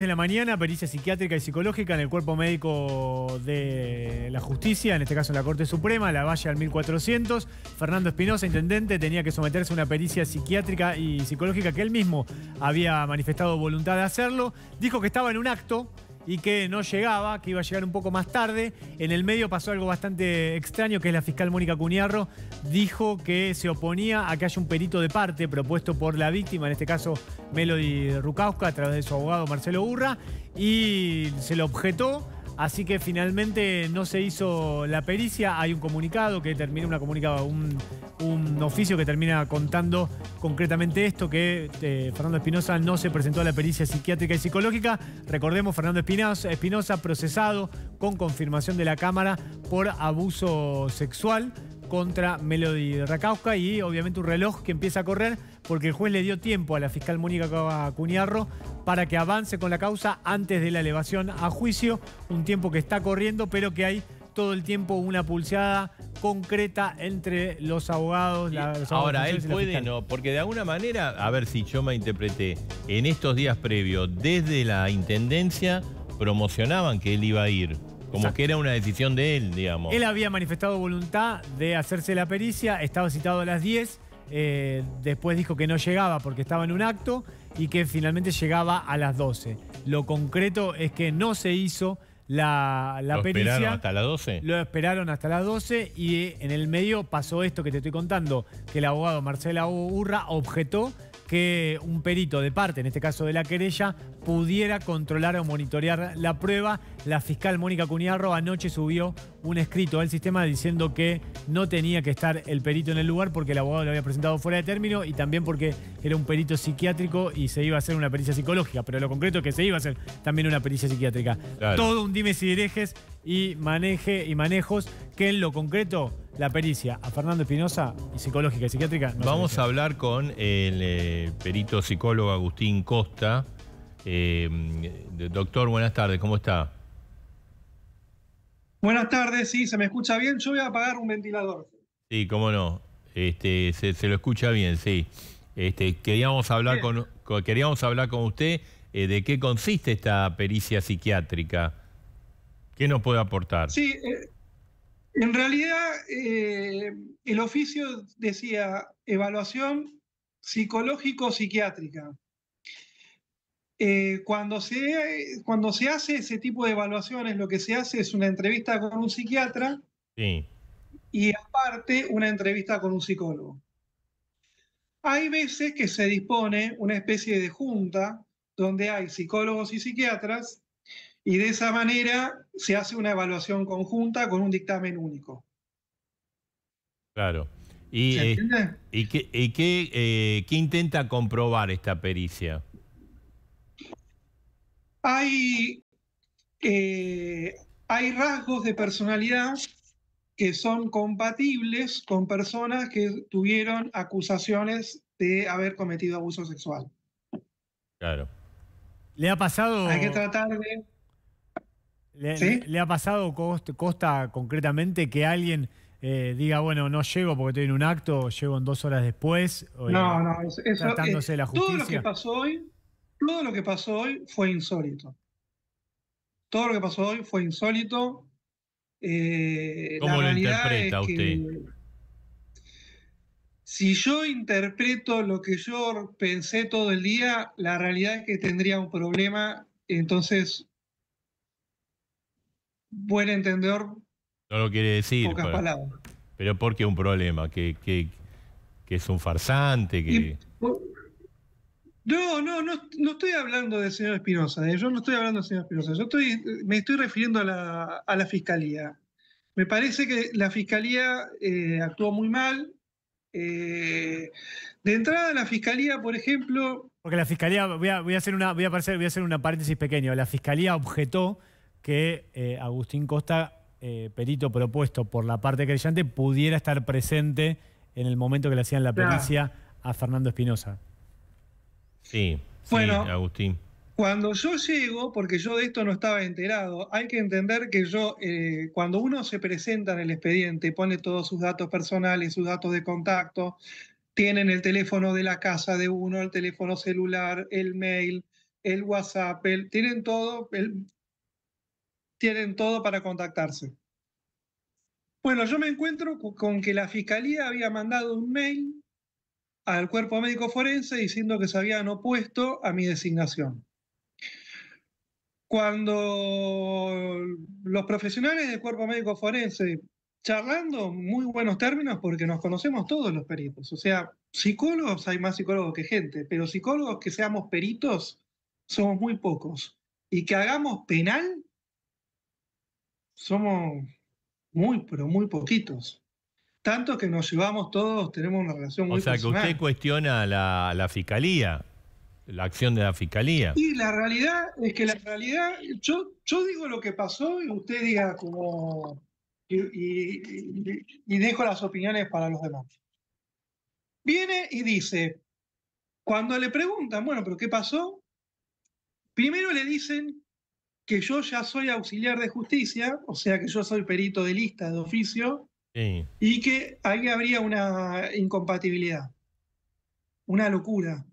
En la mañana, pericia psiquiátrica y psicológica en el cuerpo médico de la justicia, en este caso en la Corte Suprema, la Valle al 1400. Fernando Espinosa, intendente, tenía que someterse a una pericia psiquiátrica y psicológica que él mismo había manifestado voluntad de hacerlo. Dijo que estaba en un acto y que no llegaba, que iba a llegar un poco más tarde. En el medio pasó algo bastante extraño, que es la fiscal Mónica Cuñarro, dijo que se oponía a que haya un perito de parte propuesto por la víctima, en este caso Melody Rukowska, a través de su abogado Marcelo Urra, y se lo objetó. Así que finalmente no se hizo la pericia. Hay un comunicado que termina, una comunicado, un, oficio que termina contando concretamente esto, que eh, Fernando Espinosa no se presentó a la pericia psiquiátrica y psicológica. Recordemos, Fernando Espinosa procesado con confirmación de la Cámara por abuso sexual contra Melody Racausca y obviamente un reloj que empieza a correr porque el juez le dio tiempo a la fiscal Mónica Cuñarro para que avance con la causa antes de la elevación a juicio, un tiempo que está corriendo pero que hay todo el tiempo una pulseada concreta entre los abogados. La, Ahora, él puede no, porque de alguna manera, a ver si yo me interpreté, en estos días previos, desde la Intendencia promocionaban que él iba a ir como que era una decisión de él, digamos. Él había manifestado voluntad de hacerse la pericia, estaba citado a las 10. Eh, después dijo que no llegaba porque estaba en un acto y que finalmente llegaba a las 12. Lo concreto es que no se hizo la, la ¿Lo esperaron hasta las 12? Lo esperaron hasta las 12 y en el medio pasó esto que te estoy contando, que el abogado Marcela Urra objetó que un perito de parte, en este caso de la querella, pudiera controlar o monitorear la prueba. La fiscal Mónica Cuñarro anoche subió un escrito al sistema diciendo que no tenía que estar el perito en el lugar porque el abogado lo había presentado fuera de término y también porque era un perito psiquiátrico y se iba a hacer una pericia psicológica. Pero lo concreto es que se iba a hacer también una pericia psiquiátrica. Todo un dime si direjes y, maneje, y manejos que en lo concreto la pericia a Fernando Espinosa y psicológica y psiquiátrica. Vamos a hablar con el eh, perito psicólogo Agustín Costa. Eh, mm, doctor, buenas tardes, ¿cómo está? Buenas tardes, sí, se me escucha bien. Yo voy a apagar un ventilador. Sí, cómo no. Este, se, lo escucha bien, sí. Este, queríamos hablar con, queríamos hablar con usted eh, de qué consiste esta pericia psiquiátrica. ¿Qué nos puede aportar? Sí, eh, en realidad eh, el oficio decía evaluación psicológico-psiquiátrica. Eh, cuando, se, cuando se hace ese tipo de evaluaciones, lo que se hace es una entrevista con un psiquiatra y aparte una entrevista con un psicólogo. Hay veces que se dispone una especie de junta donde hay psicólogos y psiquiatras y de esa manera se hace una evaluación conjunta con un dictamen único. Claro. ¿Y, ¿Se eh, entiende? ¿y, qué, y eh, intenta comprobar esta pericia? Hay, eh, hay rasgos de personalidad que son compatibles con personas que tuvieron acusaciones de haber cometido abuso sexual. Claro. ¿Le ha pasado? Hay que tratar de. ¿Le, ha pasado, costa, concretamente, que alguien eh, diga, bueno, no llego porque estoy en un acto, llego en dos horas después? Eh, no, no, tratándose es, la justicia? Todo lo que pasó hoy, todo lo que pasó hoy fue insólito. Todo lo que pasó hoy fue insólito. Eh, ¿Cómo lo interpreta usted? Si yo interpreto lo que yo pensé todo el día, la realidad es que tendría un problema, entonces buen entendedor. No lo quiere decir. Pocas pero, palabras. Pero ¿por qué un problema? ¿Que, que, es un farsante? Que... no, no, no, no, estoy hablando del señor Espinosa. ¿eh? Yo no estoy hablando del señor Espinosa. Yo estoy, me estoy refiriendo a la, a la fiscalía. Me parece que la fiscalía eh, actuó muy mal. Eh, de entrada, la fiscalía, por ejemplo. Porque la fiscalía, voy a, hacer una, voy a voy a hacer paréntesis pequeño. La fiscalía objetó que eh, Agustín Costa, eh, perito propuesto por la parte creyente, pudiera estar presente en el momento que le hacían la pericia a Fernando Espinosa. Sí, bueno, Agustín. Cuando yo llego, porque yo de esto no estaba enterado, hay que entender que yo, eh, cuando uno se presenta en el expediente, pone todos sus datos personales, sus datos de contacto, tienen el teléfono de la casa de uno, el teléfono celular, el mail, el WhatsApp, tienen todo, tienen todo para contactarse. Bueno, yo me encuentro con que la fiscalía había mandado un mail al cuerpo médico forense diciendo que se habían opuesto a mi designación. Cuando los profesionales del cuerpo médico forense, charlando muy buenos términos, porque nos conocemos todos los peritos, o sea, psicólogos hay más psicólogos que gente, pero psicólogos que seamos peritos somos muy pocos. Y que hagamos penal somos muy, pero muy poquitos. Tanto que nos llevamos todos, tenemos una relación muy O sea, que usted cuestiona la, fiscalía, la acción de la fiscalía. Y la realidad es que la realidad, yo, yo digo lo que pasó y usted diga como. y dejo las opiniones para los demás. Viene y dice, cuando le preguntan, bueno, pero ¿qué pasó? Primero le dicen que yo ya soy auxiliar de justicia, o sea que yo soy perito de lista de oficio, y que ahí habría una incompatibilidad, una locura,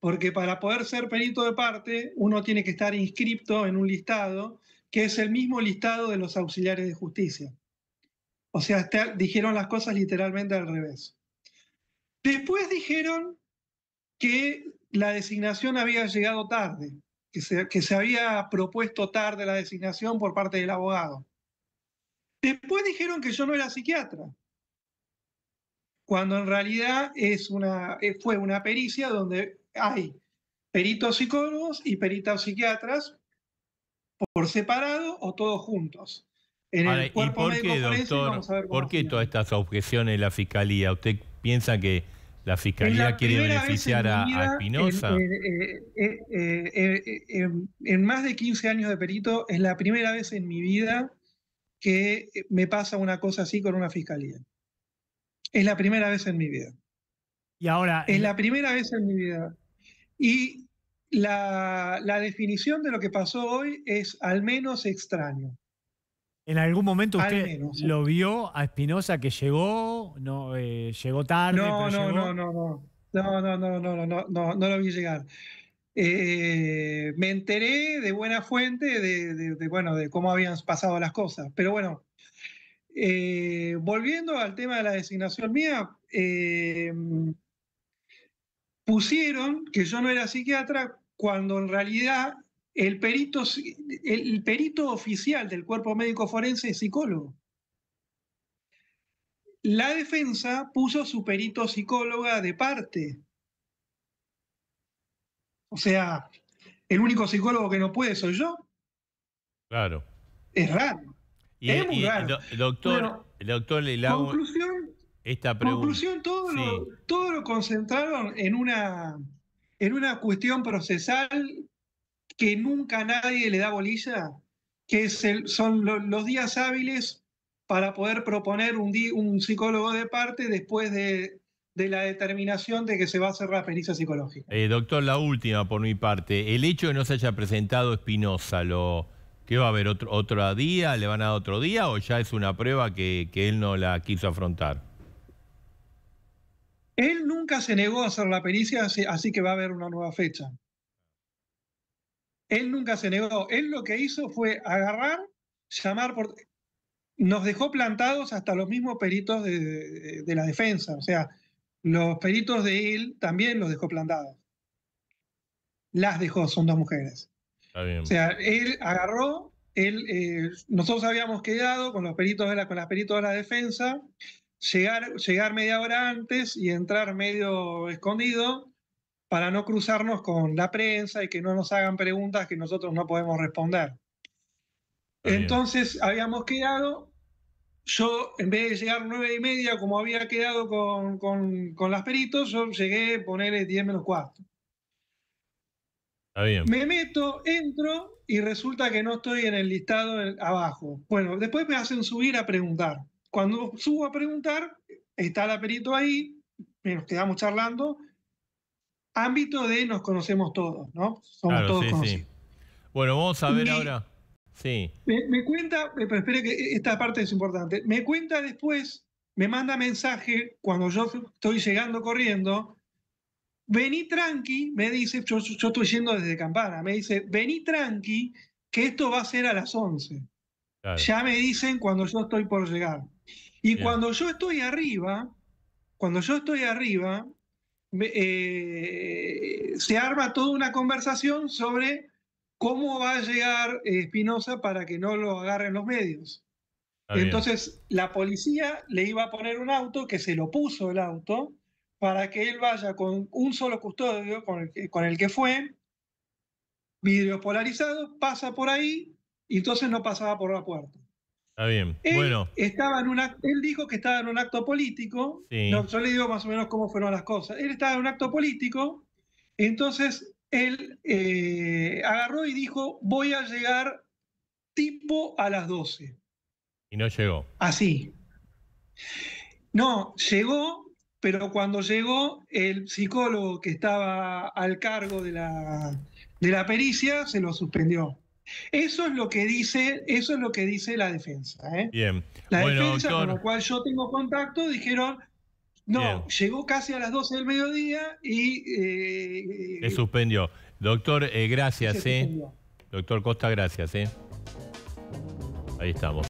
porque para poder ser perito de parte uno tiene que estar inscripto en un listado que es el mismo listado de los auxiliares de justicia. O sea, dijeron las cosas literalmente al revés. Después dijeron que la designación había llegado tarde, que se, había propuesto tarde la designación por parte del abogado. Después dijeron que yo no era psiquiatra, cuando en realidad es una, eh, fue una pericia donde hay peritos psicólogos y peritos psiquiatras por separado o todos juntos. ¿y por qué, doctor, ¿Por qué todas estas objeciones de la fiscalía? ¿Usted piensa que la fiscalía quiere beneficiar a, Espinosa. Eh, eh, eh, en, más de 15 años de perito, es la primera vez en mi vida que me pasa una cosa así con una fiscalía. Es la primera vez en mi vida. Y ahora. Es la primera vez en mi vida. Y la definición de lo que pasó hoy es al menos extraño. ¿En algún momento usted lo vio a Espinosa que llegó? No, eh, llegó tarde. No, no, no, no, no, no, no, no, no, no, no, no lo vi llegar. Eh, me enteré de buena fuente de, bueno, de cómo habían pasado las cosas. Pero bueno, eh, volviendo al tema de la designación mía, pusieron que yo no era psiquiatra cuando en realidad el perito, el perito oficial del cuerpo médico forense es psicólogo. La defensa puso su perito psicóloga de parte. O sea, el único psicólogo que no puede soy yo. Claro. Es raro. es muy Doctor, el doctor la conclusión, esta Conclusión, todo, lo, todo lo concentraron en una, en una cuestión procesal que nunca nadie le da bolilla, que son los días hábiles para poder proponer un, psicólogo de parte después de, la determinación de que se va a hacer la pericia psicológica. Eh, doctor, la última por mi parte. El hecho de que no se haya presentado Espinosa, lo, ¿qué va a haber? Otro, ¿Otro día? ¿Le van a dar otro día? ¿O ya es una prueba que, que él no la quiso afrontar? Él nunca se negó a hacer la pericia, así que va a haber una nueva fecha. Él nunca se negó. Él lo que hizo fue agarrar, llamar por... Nos dejó plantados hasta los mismos peritos de, la defensa. O sea, los peritos de él también los dejó plantados. Las dejó, son dos mujeres. O sea, él agarró, eh, nosotros habíamos quedado con los peritos de la, con las peritos de la defensa, llegar, llegar media hora antes y entrar medio escondido para no cruzarnos con la prensa y que no nos hagan preguntas que nosotros no podemos responder. Entonces habíamos quedado, yo en vez de llegar nueve y media como había quedado con, con, las peritos, yo llegué a poner 10 menos cuarto. Me meto, entro y resulta que no estoy en el listado abajo. Bueno, después me hacen subir a preguntar. Cuando subo a preguntar, está la perito ahí, eh, nos quedamos charlando ámbito de nos conocemos todos, ¿no? Somos todos conocidos. Bueno, vamos a ver ahora. Sí. Me, cuenta, pero espere que esta parte es importante. Me cuenta después, me manda mensaje cuando yo estoy llegando corriendo. Vení tranqui, me dice, yo, estoy yendo desde Campana, me dice, vení tranqui, que esto va a ser a las 11. Ya me dicen cuando yo estoy por llegar. Y cuando yo estoy arriba, cuando yo estoy arriba, eh, se arma toda una conversación sobre cómo va a llegar eh, Espinosa para que no lo agarren los medios. Entonces, la policía le iba a poner un auto, que se lo puso el auto, para que él vaya con un solo custodio, con el que, con el que fue, vidrio polarizado, pasa por ahí y entonces no pasaba por la puerta. Está bien. Él Estaba dijo que estaba en un acto político. No, yo le digo más o menos cómo fueron las cosas. Él estaba en un acto político, entonces él eh, agarró y dijo, voy a llegar tipo a las 12. Y no llegó. Así. No, llegó, pero cuando llegó, el psicólogo que estaba al cargo de la, de la pericia se lo suspendió. Eso es lo que dice, eso es lo que dice la defensa. ¿eh? Bien. La defensa con la cual yo tengo contacto dijeron, no, llegó casi a las 12 del mediodía y... Eh, se suspendió. Doctor, eh, gracias. Doctor Costa, gracias. Ahí estamos.